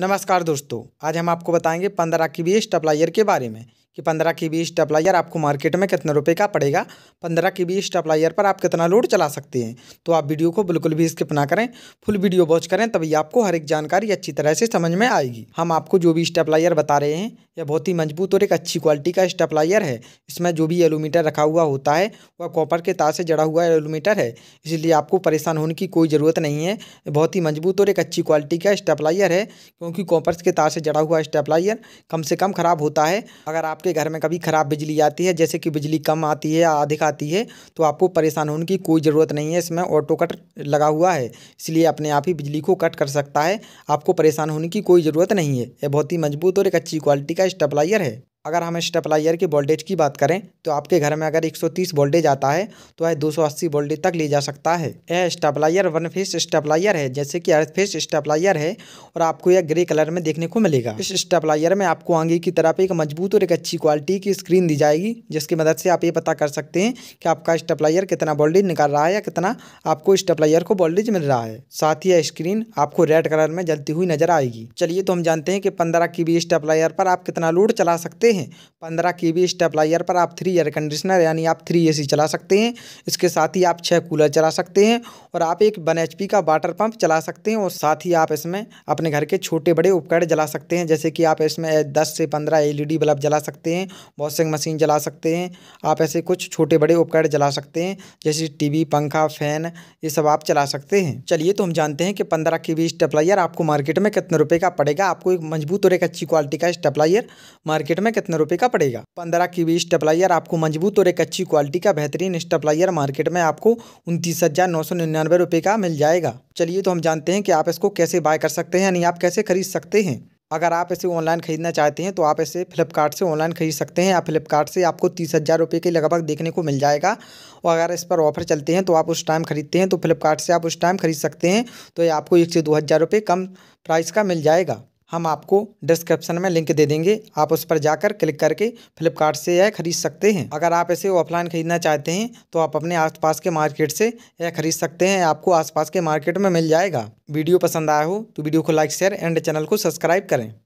नमस्कार दोस्तों आज हम आपको बताएंगे पंद्रह की बी टपलायर के बारे में कि पंद्रह की बीस टपलायर आपको मार्केट में कितने रुपए का पड़ेगा पंद्रह की बीस टपलायर पर आप कितना लोड चला सकते हैं तो आप वीडियो को बिल्कुल भी स्किप ना करें फुल वीडियो वॉच करें तभी आपको हर एक जानकारी अच्छी तरह से समझ में आएगी हम आपको जो भी स्टेपलायर बता रहे हैं यह बहुत ही मजबूत और एक अच्छी क्वालिटी का स्टेपलायर है इसमें जो भी एलोमीटर रखा हुआ होता है वह कॉपर के तार से जड़ा हुआ एलोमीटर है इसलिए आपको परेशान होने की कोई ज़रूरत नहीं है बहुत ही मजबूत और एक अच्छी क्वालिटी का स्टेपलाइजर है क्योंकि कॉपर के तार से जड़ा हुआ स्टेपलाइजर कम से कम ख़राब होता है अगर आपके घर में कभी ख़राब बिजली आती है जैसे कि बिजली कम आती है या अधिक आती है तो आपको परेशान होने की कोई ज़रूरत नहीं है इसमें ऑटो कट लगा हुआ है इसलिए अपने आप ही बिजली को कट कर सकता है आपको परेशान होने की कोई ज़रूरत नहीं है यह बहुत ही मजबूत और एक अच्छी क्वालिटी का का स्टेबलाइजर है अगर हम स्टेपलाइजर की वोल्टेज की बात करें तो आपके घर में अगर 130 वोल्टेज आता है तो वह 280 वोल्टेज तक ले जा सकता है यह स्टेपलाइजर वन फेस स्टेपलाइजर है जैसे कि अर्थ फेस स्टेपलाइजर है और आपको यह ग्रे कलर में देखने को मिलेगा इस स्टेपलाइजर में आपको आगे की तरफ एक मजबूत और एक अच्छी क्वालिटी की स्क्रीन दी जाएगी जिसकी मदद से आप ये पता कर सकते हैं कि आपका स्टेपलाइजर कितना वोल्टेज निकाल रहा है या कितना आपको स्टेपलाइजर को वोल्टेज मिल रहा है साथ ही यह स्क्रीन आपको रेड कलर में जलती हुई नजर आएगी चलिए तो हम जानते हैं कि पंद्रह की बी स्टेपलाइजर पर आप कितना लोड चला सकते हैं पंद्रह के बी स्टेपलाइजर पर आप थ्री एयर कंडीशनर यानी आप थ्री एसी चला सकते हैं इसके साथ ही आप छः कूलर चला सकते हैं और आप एक वन एच का वाटर पंप चला सकते हैं और साथ ही आप इसमें अपने घर के छोटे बड़े उपकरण जला सकते हैं जैसे कि आप इसमें दस से पंद्रह एल बल्ब e जला सकते हैं वॉशिंग मशीन जला सकते हैं आप ऐसे कुछ छोटे बड़े उपकरण जला सकते हैं जैसे टीवी पंखा फैन ये सब आप चला सकते हैं चलिए तो हम जानते हैं कि पंद्रह के बी स्टेपलाइजर आपको मार्केट में कितने रुपये का पड़ेगा आपको एक मजबूत और एक अच्छी क्वालिटी का स्टेपलाइजर मार्केट में कितने रुपए का पड़ेगा पंद्रह की भी स्टेपलायर आपको मजबूत और एक अच्छी क्वालिटी का बेहतरीन स्टेपलायर मार्केट में आपको उनतीस हजार नौ सौ निन्यानवे का मिल जाएगा चलिए तो हम जानते हैं कि आप इसको कैसे बाय कर सकते हैं यानी आप कैसे खरीद सकते हैं अगर आप इसे ऑनलाइन खरीदना चाहते हैं तो आप इसे फ्लिपकार्ट से ऑनलाइन खरीद सकते हैं या फ्लिपकार्ट से आपको तीस हज़ार रुपये के लगभग देखने को मिल जाएगा और अगर इस पर ऑफर चलते हैं तो आप उस टाइम खरीदते हैं तो फ्लिपकार्ट से आप उस टाइम खरीद सकते हैं तो ये आपको एक से दो हज़ार रुपये कम प्राइस का मिल जाएगा हम आपको डिस्क्रिप्शन में लिंक दे देंगे आप उस पर जाकर क्लिक करके फ्लिपकार्ट से यह खरीद सकते हैं अगर आप इसे ऑफलाइन खरीदना चाहते हैं तो आप अपने आसपास के मार्केट से यह खरीद सकते हैं आपको आसपास के मार्केट में मिल जाएगा वीडियो पसंद आया हो तो वीडियो को लाइक शेयर एंड चैनल को सब्सक्राइब करें